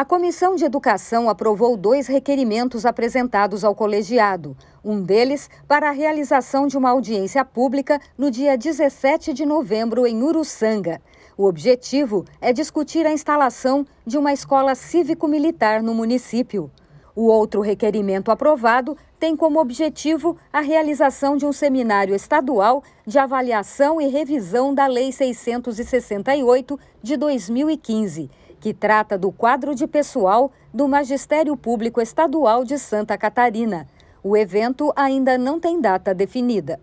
A Comissão de Educação aprovou dois requerimentos apresentados ao colegiado, um deles para a realização de uma audiência pública no dia 17 de novembro em Uruçanga. O objetivo é discutir a instalação de uma escola cívico-militar no município. O outro requerimento aprovado tem como objetivo a realização de um seminário estadual de avaliação e revisão da Lei 668 de 2015 que trata do quadro de pessoal do Magistério Público Estadual de Santa Catarina. O evento ainda não tem data definida.